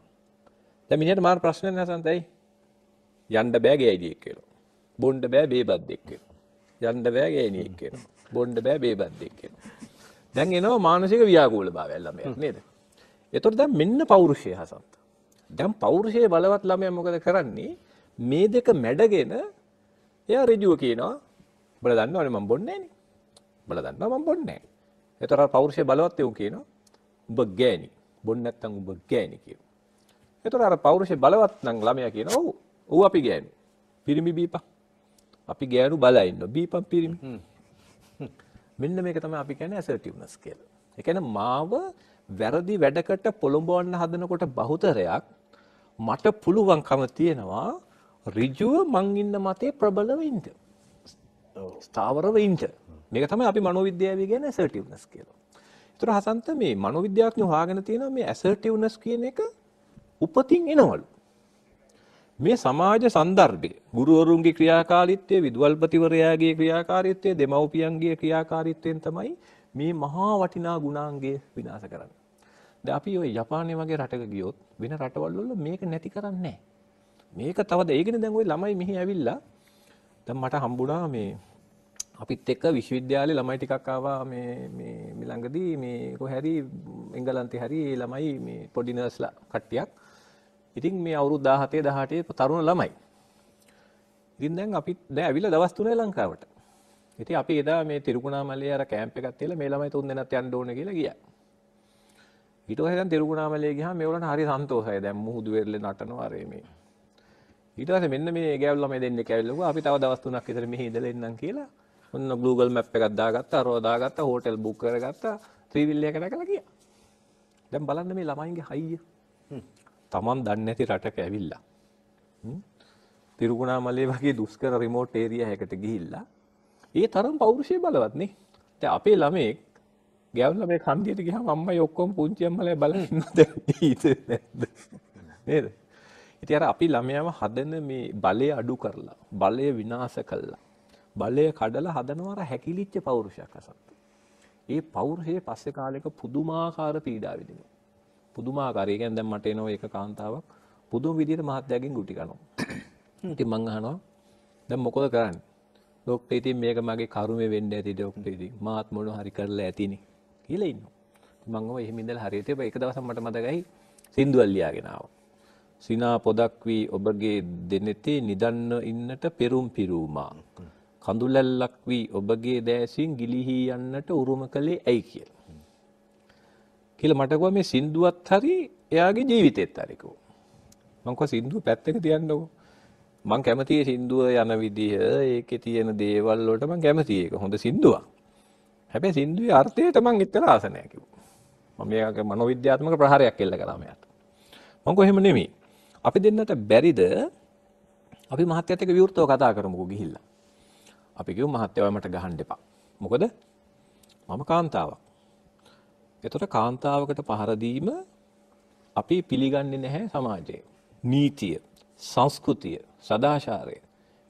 C: දැන් මිනිහට මාර ප්‍රශ්නයක් නැසන්තයි. යන්න බෑ ගේ අයිඩි එක කියලා. බොන්න බෑ බේබද්දෙක් කියලා. යන්න බෑ ගෑණියෙක් වෙනවා බොන්න බෑ බේබන්දෙක් වෙනවා දැන් එනවා මානසික ව්‍යාකූල භාවය ළමයා නේද එතකොට දැන් මෙන්න පෞරුෂය හසන්ත දැන් පෞරුෂයේ බලවත් ළමයා මොකද කරන්නේ මේ දෙක මැඩගෙන එයා ඍජුව කියනවා බල දන්නවනේ මම බොන්නේ නෑනේ බල දන්නවා මම බොන්නේ නෑ එතකොට පෞරුෂයේ බලවත් එවුන් කියනවා උඹ ගෑණි බොන්නේ නැත්තම් උඹ ගෑණි කියනවා එතකොට අර පෞරුෂයේ බලවත් නම් ළමයා කියනවා ඔව් ඔව් අපි ගෑණි පිරිමි බීපා අපි ගෑනු බලා ඉන්න බීපම් පිරිමි. මෙන්න මේක තමයි අපි කියන්නේ assertiveness කියලා. ඒ කියන්නේ මාව වැරදි වැඩකට පොළඹවන්න හදනකොට බහුතරයක් මට පුළුවන්කම තියෙනවා ඍජුව මං ඉන්න මතේ ප්‍රබලව ඉන්න. ස්ථාවරව ඉන්න. මේක තමයි අපි මනෝවිද්‍යාවේ කියන්නේ assertiveness කියලා. ඒතර හසන්ත මේ මනෝවිද්‍යාඥයෝ හොයාගෙන තියෙනවා මේ assertiveness කියන එක උපතින් එනවලු. මේ සමාජ සන්දර්භය ගුරුවරුන්ගේ ක්‍රියාකාරීත්වය විදුවල්පතිවරයාගේ ක්‍රියාකාරීත්වය දෙමව්පියන්ගේ ක්‍රියාකාරීත්වයෙන් තමයි මේ මහා වටිනා ගුණාංගය විනාශ කරන්නේ. දැන් අපි ওই ජපානයේ වගේ රටක ගියොත් වෙන රටවල් වල මේක නැති කරන්නේ මේක තවද ඒකනේ දැන් ওই ළමයි මෙහි ඇවිල්ලා දැන් මට හම්බුණා මේ අපිත් එක්ක විශ්වවිද්‍යාලේ ළමයි ටිකක් ආවා මේ මේ මිලඟදී මේ කොහරි එංගලන්තේ හරි ළමයි මේ පොඩි නර්ස්ලා කට්ටියක් ඉතින් මේ අවුරුදු 17 18 තරුණ ළමයි. ඉතින් දැන් අපි දැන් ඇවිල්ලා දවස් 3යි ලංකාවට. ඉතින් අපි එදා මේ තිරුකුණාමලයේ අර කැම්ප් එකක් තියලා මේ ළමයි තුන් දෙනාත් යන්න ඕන කියලා ගියා. ඊට පස්සේ දැන් තිරුකුණාමලයේ ගියාම මේගොල්ලන්ට හරි සන්තෝෂයි. දැන් මුහුදු වෙරළේ නටනවා අරේ මේ. ඊට පස්සේ මෙන්න මේ ගෑවල් ළමයි දෙන්නේ කැවිල්ලකෝ අපි තව දවස් 3ක් විතර මෙහි ඉඳලා එන්නම් කියලා ඔන්න Google Map එකක් දාගත්තා, අරව දාගත්තා, හෝටල් බුක් කරගත්තා, ත්‍රිවිල් එකකට කියලා ගියා. දැන් බලන්න මේ ළමයින්ගේ හයිය. තමන් දන්නේ නැති රටක ඇවිල්ලා තිරුගුණාමලේ වගේ දුෂ්කර රිමෝට් ඒරියා එකකට ගිහිල්ලා ඒ තරම් පෞරුෂය බලවත් නේ. දැන් අපේ ළමෙක් ගෑනු ළමෙක් හන්දියට ගියාම අම්මයි ඔක්කොම පුංචි අම්මලා බලන්න නැද්ද? නේද? ඉතින් අර අපි ළමයාම හදන මේ බලය අඩු කරලා බලය විනාශ කළා. බලය කඩලා හදනවා අර හැකිලිච්ච පෞරුෂයක් අසත්. ඒ පෞරුෂයේ පස්සේ කාලෙක පුදුමාකාර පීඩාව විඳිනවා. පුදුමාකාරය. ඒ කියන්නේ දැන් මට එන එක කාන්තාවක් පුදුම විදිහට මහත්යාගෙන් ගුටි කනවා. ඉතින් මං අහනවා දැන් මොකද කරන්නේ? ડોක්ටර් ඉතින් මේක මගේ කර්මෙ වෙන්න ඇති ડોක්ටර් ඉතින් මාත් මොන හරි කරලා ඇතිනේ කියලා ඉන්නවා. ඉතින් මම ඔය එහෙම ඉඳලා හරියට ඒක දවසක් මට මතකයි සින්දුවක් ලියාගෙන ආවා. සිනා පොදක් වී ඔබගේ දෙනෙතේ නිදන්න ඉන්නට පෙරුම් පිරුමා. කඳුලැල්ලක් වී ඔබගේ දෑසින් ගිලිහී යන්නට උරුම කළේ ඇයි කියලා. කියලා මට කිව්වා මේ සින්දුවත් හරි එයාගේ ජීවිතෙත් හරි කිව්වා. මං කිව්වා සින්දුව පැත්තක තියන්නකෝ. මං කැමතියි සින්දුව යන විදිහ, ඒකේ තියෙන දේවල් වලට මං කැමතියි ඒක. හොඳ සින්දුවක්. හැබැයි සින්දුවේ අර්ථයට මං එච්චර ආස නැහැ කිව්වා. මම මේක මනෝවිද්‍යාත්මක ප්‍රහාරයක් එල්ල කළා මෙයාට. මං කිව්වා එහෙම නෙමෙයි. අපි දෙන්නට බැරිද අපි මහත්තයත් එක්ක විවෘතව කතා කරමුකෝ ගිහිල්ලා. අපි කිව්ව මහත්තයා ඔය මට ගහන්න එපා. මොකද මම කාන්තාවක්. එතොට කාන්තාවකට පහරදීම අපි පිළිගන්නේ නැහැ සමාජයේ. නීතිය, සංස්කෘතිය, සදාශාරය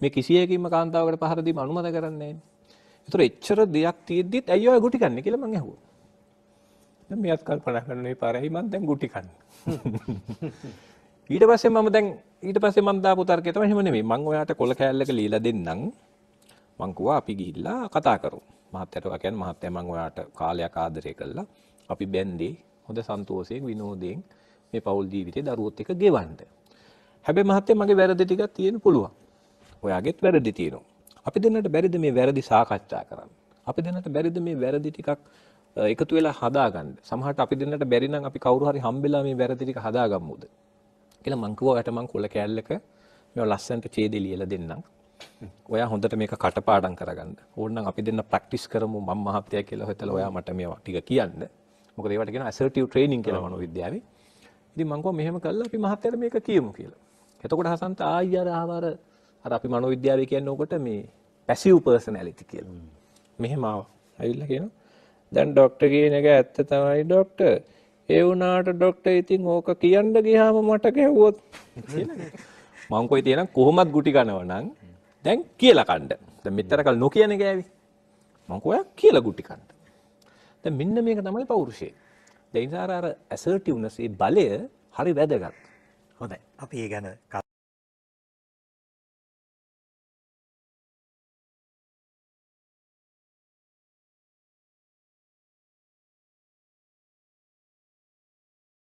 C: මේ කිසියකින්ම කාන්තාවකට පහරදීම අනුමත කරන්නේ එතොට එච්චර දෙයක් තියෙද්දිත් ඇයි ඔය ගුටි කන්නේ කියලා මං ඇහුවා. දැන් මෙයාත් කල්පනා කරන මේ පාරයි මං දැන් ගුටි කන්නේ. ඊට පස්සේ මම දැන් ඊට පස්සේ මං දාපු තර්කය තමයි එහෙම නෙමෙයි. මං ඔයාට කොල කෑල්ලක ලීලා දෙන්නම්. මං කිව්වා අපි ගිහිල්ලා කතා කරමු. මහත්තයාට ඔයා කියන්නේ මහත්තයා මං ඔයාට කාලයක් ආදරය කළා. අපි බැන්දේ හොඳ සන්තෝෂයෙන් විනෝදයෙන් මේ පෞල් ජීවිතේ දරුවොත් එක ගෙවන්න. හැබැයි මහත්තයා මගේ වැරදි ටිකක් තියෙන පුළුවන්. ඔයාගෙත් වැරදි තියෙනවා. අපි දෙන්නට බැරිද මේ වැරදි සාකච්ඡා කරන්න? අපි දෙන්නට බැරිද මේ වැරදි ටිකක් එකතු වෙලා හදාගන්න? සමහරට අපි දෙන්නට බැරි නම් අපි කවුරු හරි හම්බෙලා මේ වැරදි ටික හදාගමුද? කියලා මං කිව්වා ඔයාට මං කොළ කෑල්ලක මේ ලස්සනට ඡේදෙ ලියලා දෙන්නම්. ඔයා හොඳට මේක කටපාඩම් කරගන්න. ඕනනම් අපි දෙන්න ප්‍රැක්ටිස් කරමු මම මහත්තයා කියලා හිතලා ඔයා මට මේවා ටික කියන්න. මොකද ඒවට කියන ඇසර්ටිව් ට්‍රේනින් කියලා මනෝවිද්‍යාවේ. ඉතින් මං කිව්වා මෙහෙම කළා අපි මහත්තයාට මේක කියමු කියලා. එතකොට හසන්ත ආයි අර ආවර අර අපි මනෝවිද්‍යාවේ කියන්නේ උකට මේ පැසිව් පර්සනැලිටි කියලා. මෙහෙම ආවා. ඇවිල්ලා කියනවා දැන් ඩොක්ටර් කියන එක ඇත්ත තමයි ඩොක්ටර්. ඒ වුණාට ඩොක්ටර් ඉතින් ඕක කියන්න ගියාම මට ගැහුවොත් මං කොයි තියෙනම් කොහොමත් ගුටි කනවා නම් දැන් කියලා කන්න. දැන් මෙතර කල නොකියන ගෑවි. මං කෝයා කියලා ගුටි කන්න. දැන් මෙන්න මේක තමයි පෞරුෂය. දැන් ඉතින් අර ඇසර්ටිව්නස් ඒ බලය හරි වැදගත්. හොඳයි. අපි ඒ ගැන